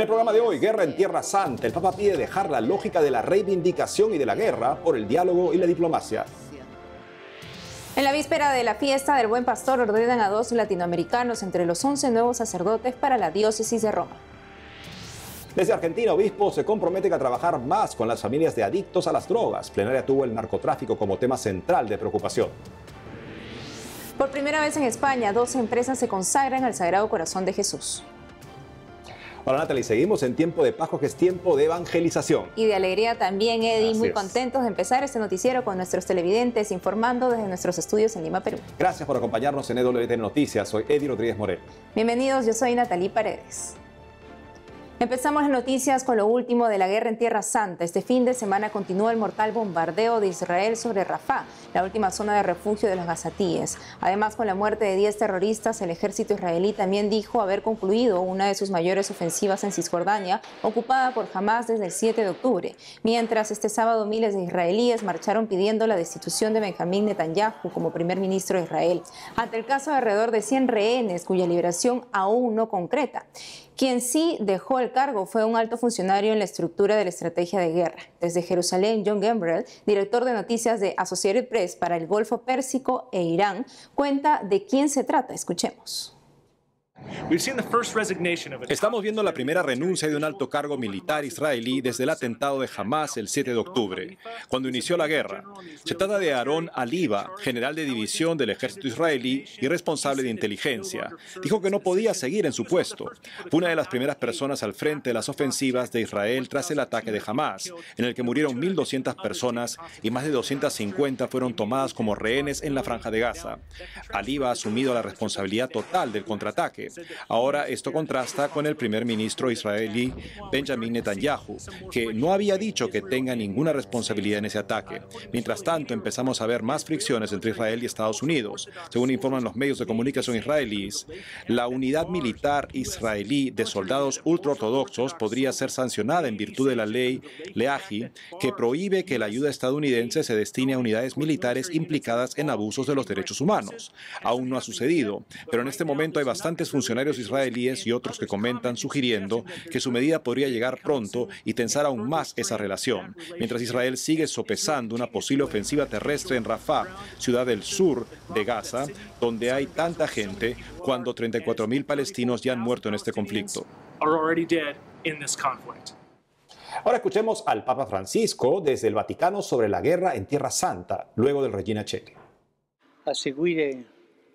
En el programa de hoy, Guerra en Tierra Santa, el Papa pide dejar la lógica de la reivindicación y de la guerra por el diálogo y la diplomacia. En la víspera de la fiesta del Buen Pastor ordenan a dos latinoamericanos entre los once nuevos sacerdotes para la diócesis de Roma. Desde Argentina, obispos se comprometen a trabajar más con las familias de adictos a las drogas. Plenaria tuvo el narcotráfico como tema central de preocupación. Por primera vez en España, dos empresas se consagran al Sagrado Corazón de Jesús. Hola Natalie, seguimos en tiempo de Pascua, que es tiempo de evangelización. Y de alegría también, Eddie. muy contentos de empezar este noticiero con nuestros televidentes, informando desde nuestros estudios en Lima, Perú. Gracias por acompañarnos en EWT Noticias. Soy Eddie Rodríguez Morel. Bienvenidos, yo soy Natalie Paredes. Empezamos las noticias con lo último de la guerra en Tierra Santa. Este fin de semana continúa el mortal bombardeo de Israel sobre Rafah, la última zona de refugio de los gazatíes. Además, con la muerte de 10 terroristas, el ejército israelí también dijo haber concluido una de sus mayores ofensivas en Cisjordania, ocupada por Hamas desde el 7 de octubre. Mientras, este sábado miles de israelíes marcharon pidiendo la destitución de Benjamín Netanyahu como primer ministro de Israel, ante el caso de alrededor de 100 rehenes cuya liberación aún no concreta. Quien sí dejó el cargo fue un alto funcionario en la estructura de la estrategia de guerra. Desde Jerusalén, John Gambrell, director de noticias de Associated Press, para el Golfo Pérsico e Irán. Cuenta de quién se trata. Escuchemos. Estamos viendo la primera renuncia de un alto cargo militar israelí desde el atentado de Hamas el 7 de octubre, cuando inició la guerra. Se trata de Aarón Aliba, general de división del ejército israelí y responsable de inteligencia. Dijo que no podía seguir en su puesto. Fue una de las primeras personas al frente de las ofensivas de Israel tras el ataque de Hamas, en el que murieron 1.200 personas y más de 250 fueron tomadas como rehenes en la franja de Gaza. Aliba ha asumido la responsabilidad total del contraataque Ahora esto contrasta con el primer ministro israelí Benjamin Netanyahu, que no había dicho que tenga ninguna responsabilidad en ese ataque. Mientras tanto, empezamos a ver más fricciones entre Israel y Estados Unidos. Según informan los medios de comunicación israelíes, la unidad militar israelí de soldados ultraortodoxos podría ser sancionada en virtud de la ley Leahy que prohíbe que la ayuda estadounidense se destine a unidades militares implicadas en abusos de los derechos humanos. Aún no ha sucedido, pero en este momento hay bastantes funcionarios israelíes y otros que comentan sugiriendo que su medida podría llegar pronto y tensar aún más esa relación, mientras Israel sigue sopesando una posible ofensiva terrestre en Rafah, ciudad del sur de Gaza, donde hay tanta gente cuando 34.000 palestinos ya han muerto en este conflicto. Ahora escuchemos al Papa Francisco desde el Vaticano sobre la guerra en Tierra Santa, luego del Regina Cheque. A seguir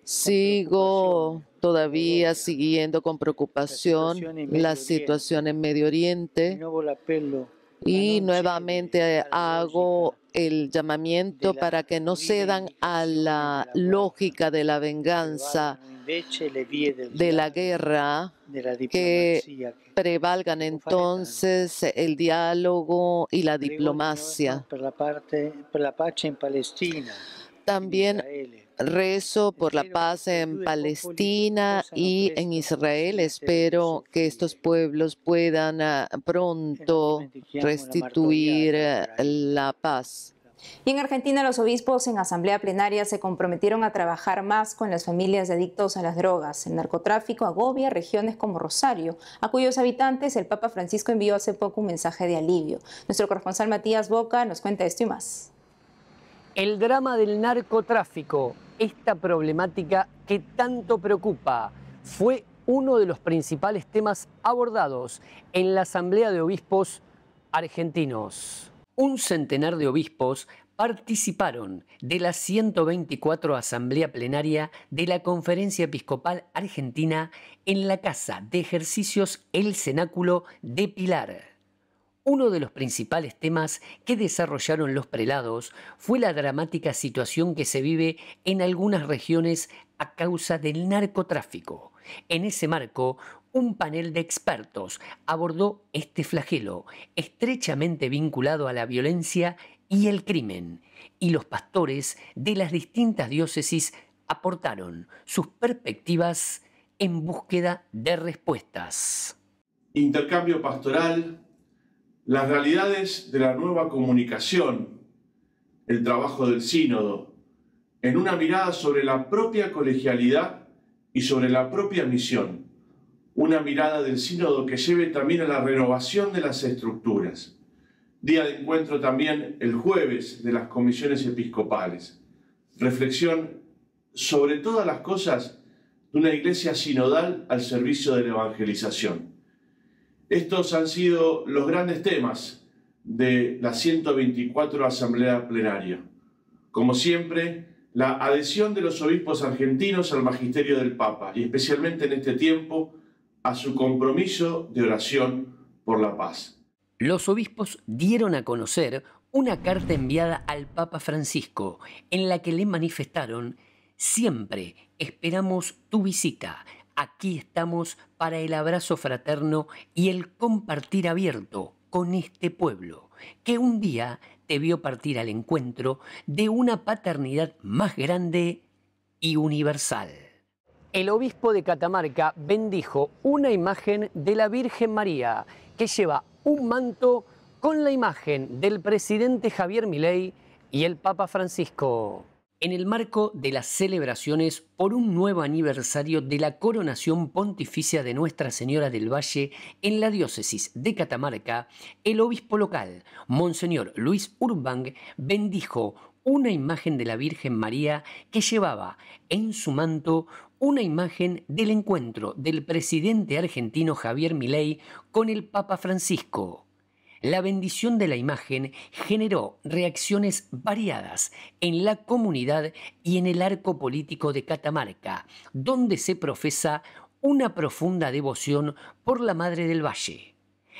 Sigo todavía siguiendo con preocupación la situación en Medio Oriente y nuevamente hago el llamamiento para que no cedan a la lógica de la venganza, de la guerra, que prevalgan entonces el diálogo y la diplomacia. También rezo por la paz en Palestina y en Israel. Espero que estos pueblos puedan ah, pronto restituir eh, la paz. Y en Argentina los obispos en asamblea plenaria se comprometieron a trabajar más con las familias de adictos a las drogas. El narcotráfico agobia regiones como Rosario, a cuyos habitantes el Papa Francisco envió hace poco un mensaje de alivio. Nuestro corresponsal Matías Boca nos cuenta esto y más. El drama del narcotráfico esta problemática que tanto preocupa. Fue uno de los principales temas abordados en la Asamblea de Obispos Argentinos. Un centenar de obispos participaron de la 124 Asamblea Plenaria de la Conferencia Episcopal Argentina en la Casa de Ejercicios El Cenáculo de Pilar. Uno de los principales temas que desarrollaron los prelados fue la dramática situación que se vive en algunas regiones a causa del narcotráfico. En ese marco, un panel de expertos abordó este flagelo, estrechamente vinculado a la violencia y el crimen, y los pastores de las distintas diócesis aportaron sus perspectivas en búsqueda de respuestas. Intercambio pastoral, las realidades de la nueva comunicación, el trabajo del sínodo, en una mirada sobre la propia colegialidad y sobre la propia misión, una mirada del sínodo que lleve también a la renovación de las estructuras. Día de encuentro también el jueves de las comisiones episcopales. Reflexión sobre todas las cosas de una iglesia sinodal al servicio de la evangelización. Estos han sido los grandes temas de la 124 Asamblea Plenaria. Como siempre, la adhesión de los obispos argentinos al magisterio del Papa y especialmente en este tiempo a su compromiso de oración por la paz. Los obispos dieron a conocer una carta enviada al Papa Francisco en la que le manifestaron, siempre esperamos tu visita, Aquí estamos para el abrazo fraterno y el compartir abierto con este pueblo, que un día te vio partir al encuentro de una paternidad más grande y universal. El obispo de Catamarca bendijo una imagen de la Virgen María que lleva un manto con la imagen del presidente Javier Milei y el Papa Francisco. En el marco de las celebraciones por un nuevo aniversario de la coronación pontificia de Nuestra Señora del Valle en la diócesis de Catamarca, el obispo local, Monseñor Luis Urbang, bendijo una imagen de la Virgen María que llevaba en su manto una imagen del encuentro del presidente argentino Javier Milei con el Papa Francisco. La bendición de la imagen generó reacciones variadas en la comunidad y en el arco político de Catamarca, donde se profesa una profunda devoción por la Madre del Valle.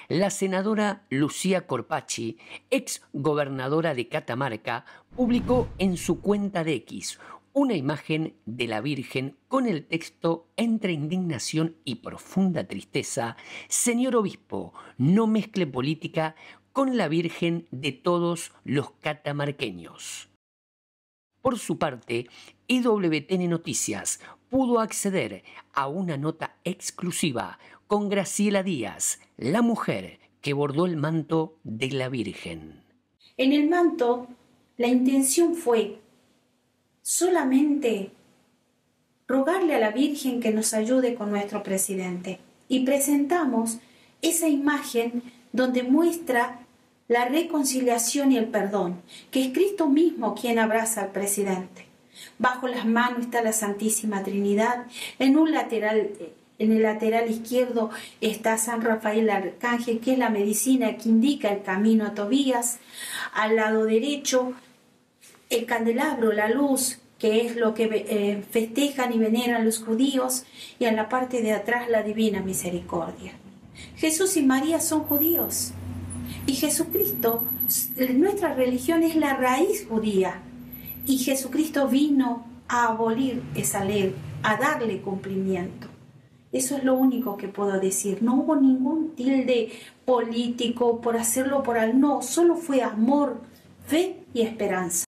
La senadora Lucía Corpacci, ex gobernadora de Catamarca, publicó en su cuenta de X una imagen de la Virgen con el texto entre indignación y profunda tristeza, Señor Obispo, no mezcle política con la Virgen de todos los catamarqueños. Por su parte, IWTN e Noticias pudo acceder a una nota exclusiva con Graciela Díaz, la mujer que bordó el manto de la Virgen. En el manto, la intención fue solamente rogarle a la Virgen que nos ayude con nuestro presidente. Y presentamos esa imagen donde muestra la reconciliación y el perdón, que es Cristo mismo quien abraza al presidente. Bajo las manos está la Santísima Trinidad, en un lateral en el lateral izquierdo está San Rafael Arcángel, que es la medicina que indica el camino a Tobías. Al lado derecho el candelabro, la luz, que es lo que eh, festejan y veneran los judíos, y en la parte de atrás la divina misericordia. Jesús y María son judíos, y Jesucristo, nuestra religión es la raíz judía, y Jesucristo vino a abolir esa ley, a darle cumplimiento. Eso es lo único que puedo decir. No hubo ningún tilde político por hacerlo por al no, solo fue amor, fe y esperanza.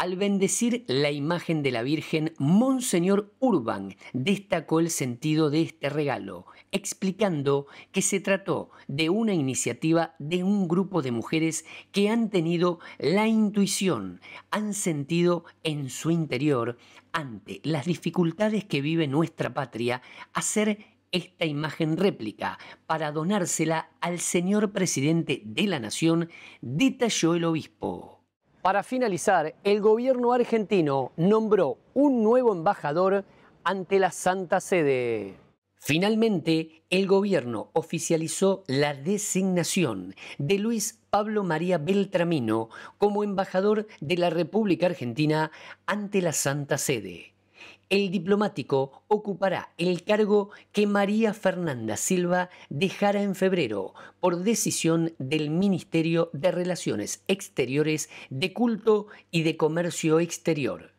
Al bendecir la imagen de la Virgen, Monseñor Urban destacó el sentido de este regalo, explicando que se trató de una iniciativa de un grupo de mujeres que han tenido la intuición, han sentido en su interior, ante las dificultades que vive nuestra patria, hacer esta imagen réplica para donársela al señor presidente de la Nación, detalló el obispo. Para finalizar, el gobierno argentino nombró un nuevo embajador ante la Santa Sede. Finalmente, el gobierno oficializó la designación de Luis Pablo María Beltramino como embajador de la República Argentina ante la Santa Sede el diplomático ocupará el cargo que María Fernanda Silva dejara en febrero por decisión del Ministerio de Relaciones Exteriores, de Culto y de Comercio Exterior.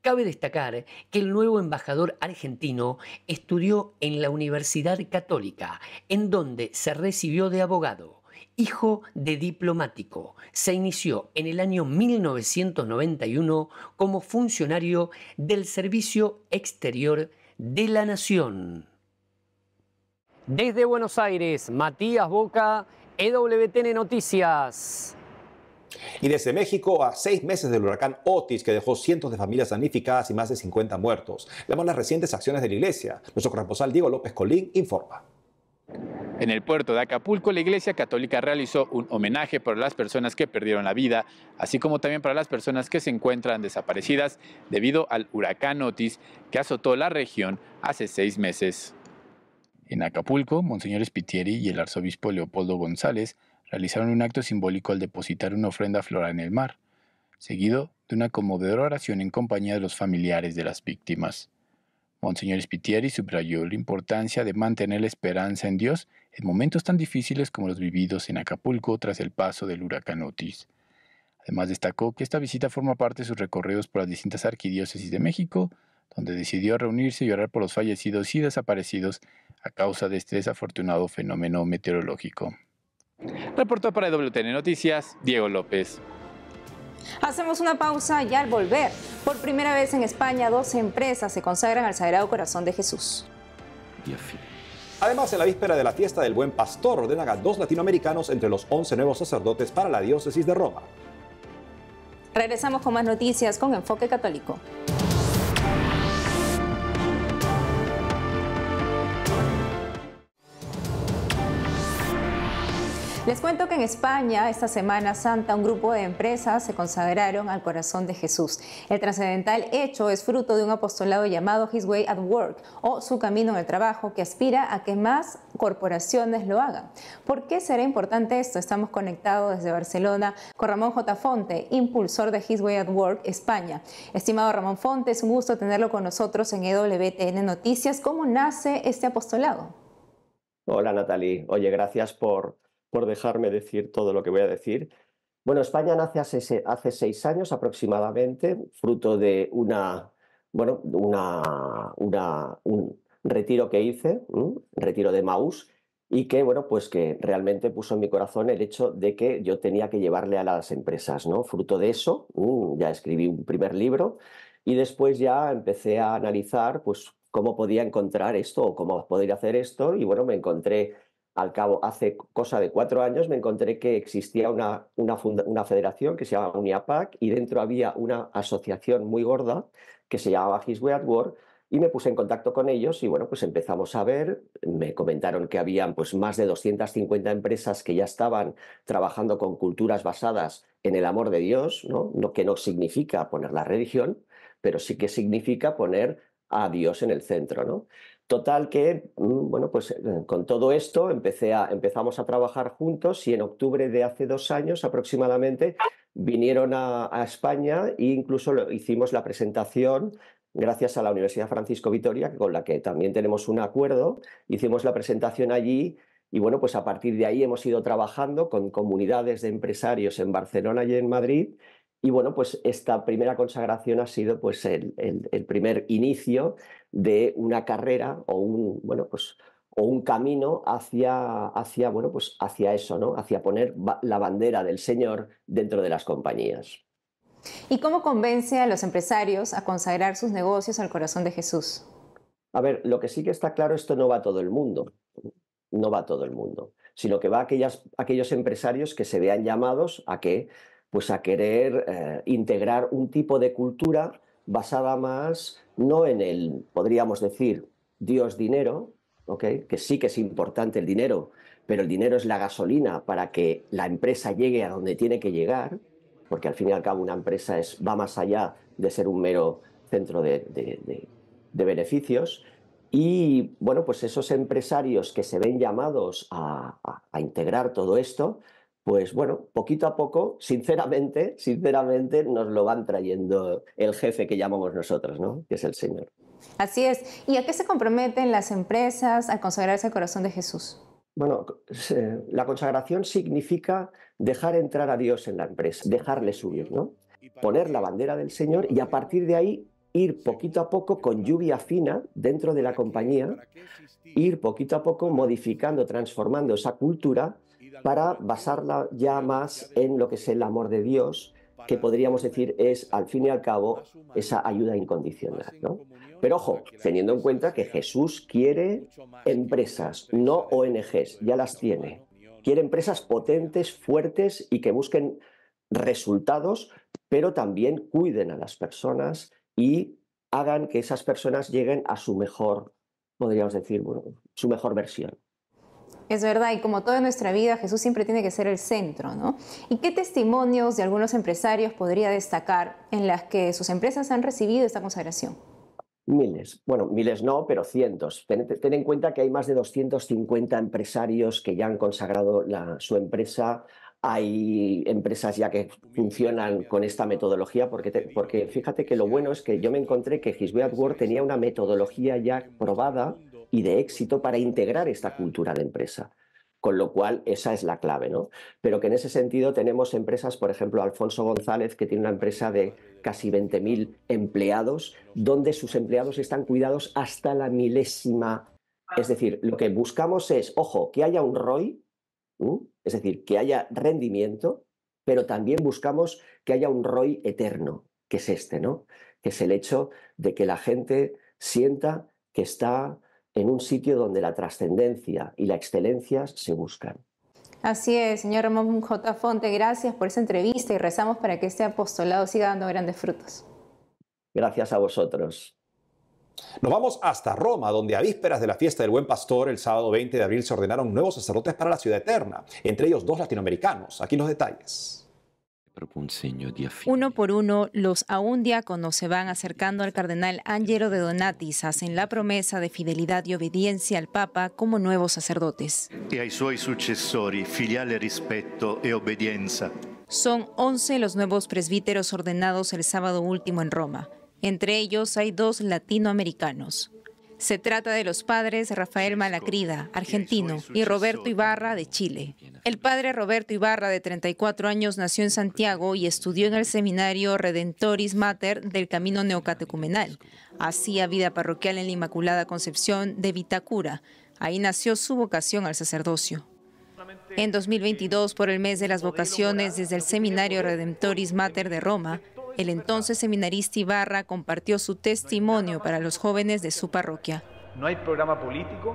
Cabe destacar que el nuevo embajador argentino estudió en la Universidad Católica, en donde se recibió de abogado hijo de diplomático. Se inició en el año 1991 como funcionario del Servicio Exterior de la Nación. Desde Buenos Aires, Matías Boca, EWTN Noticias. Y desde México, a seis meses del huracán Otis, que dejó cientos de familias damnificadas y más de 50 muertos, vemos las recientes acciones de la Iglesia. Nuestro corresponsal Diego López Colín informa. En el puerto de Acapulco, la Iglesia Católica realizó un homenaje para las personas que perdieron la vida, así como también para las personas que se encuentran desaparecidas debido al huracán Otis que azotó la región hace seis meses. En Acapulco, Monseñor Spitieri y el arzobispo Leopoldo González realizaron un acto simbólico al depositar una ofrenda floral en el mar, seguido de una conmovedora oración en compañía de los familiares de las víctimas. Monseñor Spitieri subrayó la importancia de mantener la esperanza en Dios en momentos tan difíciles como los vividos en Acapulco tras el paso del huracán Otis. Además destacó que esta visita forma parte de sus recorridos por las distintas arquidiócesis de México, donde decidió reunirse y orar por los fallecidos y desaparecidos a causa de este desafortunado fenómeno meteorológico. Reportó para WTN Noticias Diego López. Hacemos una pausa y al volver, por primera vez en España, dos empresas se consagran al Sagrado Corazón de Jesús. Además, en la víspera de la fiesta del Buen Pastor, ordenan a dos latinoamericanos entre los 11 nuevos sacerdotes para la diócesis de Roma. Regresamos con más noticias con Enfoque Católico. Les cuento que en España, esta Semana Santa, un grupo de empresas se consagraron al corazón de Jesús. El trascendental hecho es fruto de un apostolado llamado His Way at Work o Su Camino en el Trabajo, que aspira a que más corporaciones lo hagan. ¿Por qué será importante esto? Estamos conectados desde Barcelona con Ramón J. Fonte, impulsor de His Way at Work España. Estimado Ramón Fonte, es un gusto tenerlo con nosotros en EWTN Noticias. ¿Cómo nace este apostolado? Hola Natalie, oye, gracias por por dejarme decir todo lo que voy a decir. Bueno, España nace hace, seis años aproximadamente, fruto de una, bueno, una, un retiro que hice, retiro de Maus, y que, bueno, pues que realmente puso en mi corazón el hecho de que yo tenía que llevarle a las empresas, ¿no? Fruto de eso, ya escribí un primer libro y después ya empecé a analizar, pues, cómo podía encontrar esto o cómo podría hacer esto y, bueno, me encontré al cabo, hace cosa de cuatro años me encontré que existía una, una, federación que se llamaba UNIAPAC y dentro había una asociación muy gorda que se llamaba His Way at Work y me puse en contacto con ellos y bueno, pues empezamos a ver, me comentaron que habían pues más de 250 empresas que ya estaban trabajando con culturas basadas en el amor de Dios, ¿no? que no significa poner la religión, pero sí que significa poner a Dios en el centro, ¿no? Total que, mm, bueno, pues eh, con todo esto empezamos a trabajar juntos y en octubre de hace dos años aproximadamente vinieron a, España e incluso hicimos la presentación gracias a la Universidad Francisco Vitoria, con la que también tenemos un acuerdo. Hicimos la presentación allí y bueno, pues a partir de ahí hemos ido trabajando con comunidades de empresarios en Barcelona y en Madrid y bueno, pues esta primera consagración ha sido pues el, primer inicio de una carrera o un, bueno, pues, o un camino hacia, hacia, bueno, pues hacia eso, ¿no? hacia poner la bandera del Señor dentro de las compañías. ¿Y cómo convence a los empresarios a consagrar sus negocios al corazón de Jesús? A ver, lo que sí que está claro, esto no va a todo el mundo, no va a todo el mundo, sino que va a aquellos empresarios que se vean llamados a que pues a querer eh, integrar un tipo de cultura basada más no en el, podríamos decir, Dios dinero, que sí que es importante el dinero, pero el dinero es la gasolina para que la empresa llegue a donde tiene que llegar, porque al fin y al cabo una empresa es, va más allá de ser un mero centro de, beneficios. Y bueno, pues esos empresarios que se ven llamados a integrar todo esto, pues bueno, poquito a poco, sinceramente, sinceramente nos lo van trayendo el jefe que llamamos nosotros, ¿no? Que es el Señor. Así es. ¿Y a qué se comprometen las empresas al consagrarse al corazón de Jesús? Bueno, la consagración significa dejar entrar a Dios en la empresa, dejarle subir, ¿no? Poner la bandera del Señor y a partir de ahí ir poquito a poco con lluvia fina dentro de la compañía, ir poquito a poco modificando, transformando esa cultura para basarla ya más en lo que es el amor de Dios, que podríamos decir es, al fin y al cabo, esa ayuda incondicional. ¿no? Pero ojo, teniendo en cuenta que Jesús quiere empresas, no ONGs, ya las tiene. Quiere empresas potentes, fuertes y que busquen resultados, pero también cuiden a las personas y hagan que esas personas lleguen a su mejor, podríamos decir, bueno, su mejor versión. Es verdad, y como toda nuestra vida, Jesús siempre tiene que ser el centro, ¿no? ¿Y qué testimonios de algunos empresarios podría destacar en las que sus empresas han recibido esta consagración? Miles, bueno, miles no, pero cientos. Ten, en cuenta que hay más de 250 empresarios que ya han consagrado la, su empresa hay empresas ya que funcionan con esta metodología, porque, porque fíjate que lo bueno es que yo me encontré que His tenía una metodología ya probada y de éxito para integrar esta cultura de empresa. Con lo cual, esa es la clave, ¿no? Pero que en ese sentido tenemos empresas, por ejemplo, Alfonso González, que tiene una empresa de casi 20.000 empleados, donde sus empleados están cuidados hasta la milésima. Es decir, lo que buscamos es, ojo, que haya un ROI, es decir, que haya rendimiento, pero también buscamos que haya un ROI eterno, que es este, ¿no? Que es el hecho de que la gente sienta que está en un sitio donde la trascendencia y la excelencia se buscan. Así es, señor Ramón J. Fonte, gracias por esa entrevista y rezamos para que este apostolado siga dando grandes frutos. Gracias a vosotros. Nos vamos hasta Roma, donde a vísperas de la fiesta del Buen Pastor, el sábado 20 de abril, se ordenaron nuevos sacerdotes para la ciudad eterna, entre ellos dos latinoamericanos. Aquí los detalles. Uno por uno, los aún diáconos se van acercando al cardenal Angelo de Donatis, hacen la promesa de fidelidad y obediencia al Papa como nuevos sacerdotes. Y filiale e Son 11 los nuevos presbíteros ordenados el sábado último en Roma. Entre ellos hay dos latinoamericanos. Se trata de los padres Rafael Malacrida, argentino, y Roberto Ibarra, de Chile. El padre Roberto Ibarra, de 34 años, nació en Santiago y estudió en el seminario Redentoris Mater del Camino Neocatecumenal. Hacía vida parroquial en la Inmaculada Concepción de Vitacura. Ahí nació su vocación al sacerdocio. En 2022, por el mes de las vocaciones desde el Seminario Redemptoris Mater de Roma, el entonces seminarista Ibarra compartió su testimonio para los jóvenes de su parroquia. No hay programa político,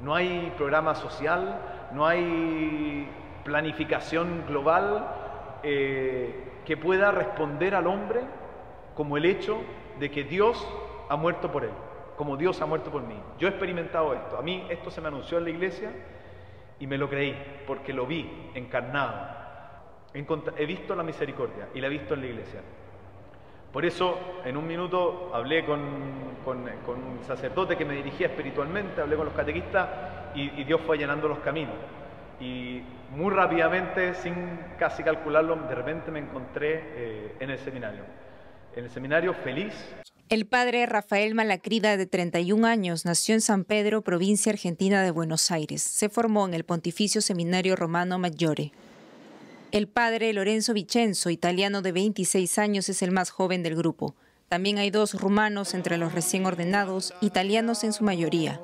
no hay programa social, no hay planificación global eh, que pueda responder al hombre como el hecho de que Dios ha muerto por él, como Dios ha muerto por mí. Yo he experimentado esto, a mí esto se me anunció en la iglesia y me lo creí, porque lo vi encarnado. He visto la misericordia y la he visto en la iglesia. Por eso, en un minuto hablé con, un sacerdote que me dirigía espiritualmente, hablé con los catequistas y, Dios fue llenando los caminos. Y muy rápidamente, sin casi calcularlo, de repente me encontré eh, en el seminario. En el seminario feliz. El padre Rafael Malacrida, de 31 años, nació en San Pedro, provincia argentina de Buenos Aires. Se formó en el Pontificio Seminario Romano Maggiore. El padre Lorenzo Vicenzo, italiano de 26 años, es el más joven del grupo. También hay dos rumanos entre los recién ordenados, italianos en su mayoría.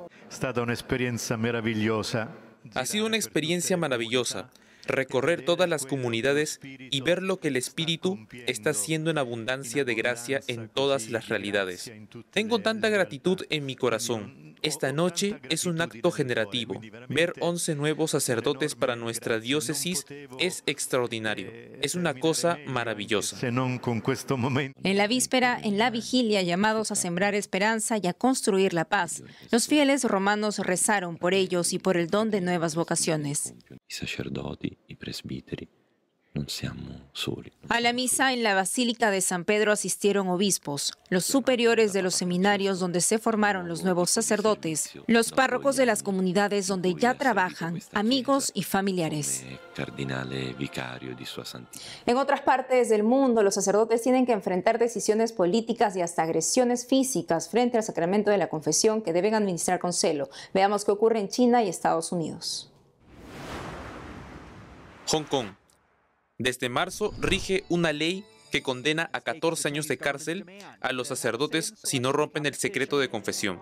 una experiencia maravillosa. Ha sido una experiencia maravillosa recorrer todas las comunidades y ver lo que el Espíritu está haciendo en abundancia de gracia en todas las realidades. Tengo tanta gratitud en mi corazón esta noche es un acto generativo. Ver 11 nuevos sacerdotes para nuestra diócesis es extraordinario. Es una cosa maravillosa. En la víspera, en la vigilia, llamados a sembrar esperanza y a construir la paz, los fieles romanos rezaron por ellos y por el don de nuevas vocaciones. A la misa en la Basílica de San Pedro asistieron obispos, los superiores de los seminarios donde se formaron los nuevos sacerdotes, los párrocos de las comunidades donde ya trabajan, amigos y familiares. En otras partes del mundo, los sacerdotes tienen que enfrentar decisiones políticas y hasta agresiones físicas frente al sacramento de la confesión que deben administrar con celo. Veamos qué ocurre en China y Estados Unidos. Hong Kong desde este marzo rige una ley que condena a 14 años de cárcel a los sacerdotes si no rompen el secreto de confesión.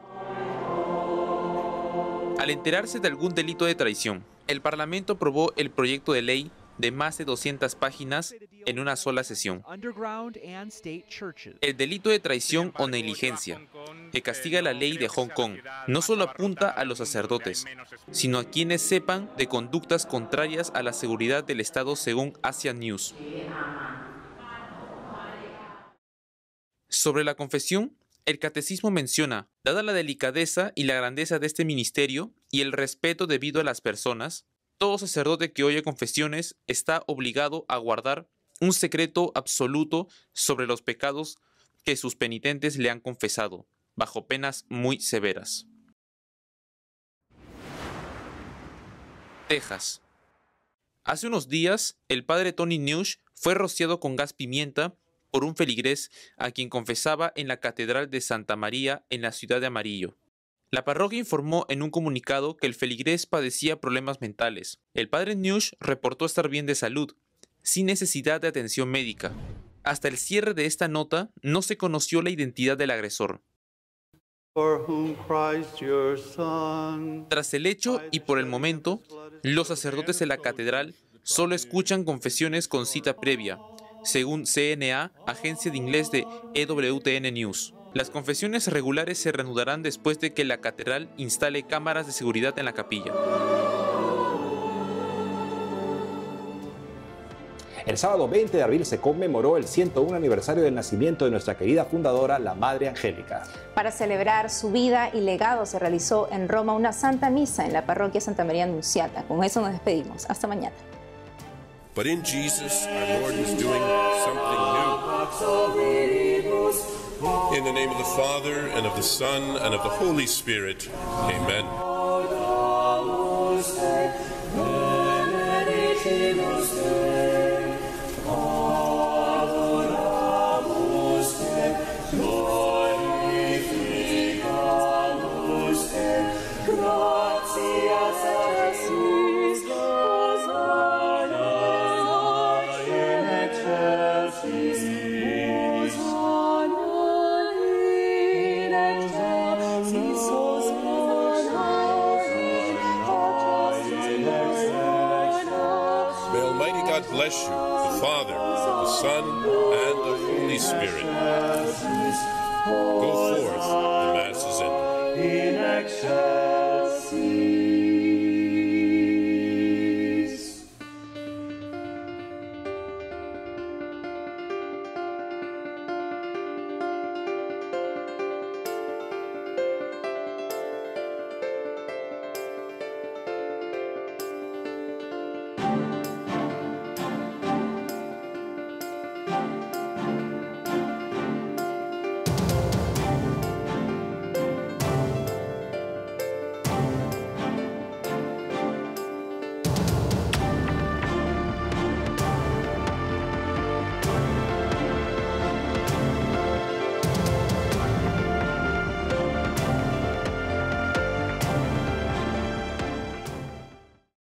Al enterarse de algún delito de traición, el Parlamento aprobó el proyecto de ley de más de 200 páginas en una sola sesión. El delito de traición o negligencia, que castiga la ley de Hong Kong, no solo apunta a los sacerdotes, sino a quienes sepan de conductas contrarias a la seguridad del Estado según Asia News. Sobre la confesión, el catecismo menciona, dada la delicadeza y la grandeza de este ministerio y el respeto debido a las personas, todo sacerdote que oye confesiones está obligado a guardar un secreto absoluto sobre los pecados que sus penitentes le han confesado, bajo penas muy severas. Texas. Hace unos días, el padre Tony Newsh fue rociado con gas pimienta por un feligrés a quien confesaba en la Catedral de Santa María en la ciudad de Amarillo. La parroquia informó en un comunicado que el feligrés padecía problemas mentales. El padre News reportó estar bien de salud, sin necesidad de atención médica. Hasta el cierre de esta nota no se conoció la identidad del agresor. Tras el hecho y por el momento, los sacerdotes de la catedral solo escuchan confesiones con cita previa, según CNA, agencia de inglés de EWTN News. Las confesiones regulares se reanudarán después de que la catedral instale cámaras de seguridad en la capilla. El sábado 20 de abril se conmemoró el 101 aniversario del nacimiento de nuestra querida fundadora, la Madre Angélica. Para celebrar su vida y legado se realizó en Roma una santa misa en la parroquia Santa María Anunciata. Con eso nos despedimos. Hasta mañana. In the name of the Father, and of the Son, and of the Holy Spirit. Amen.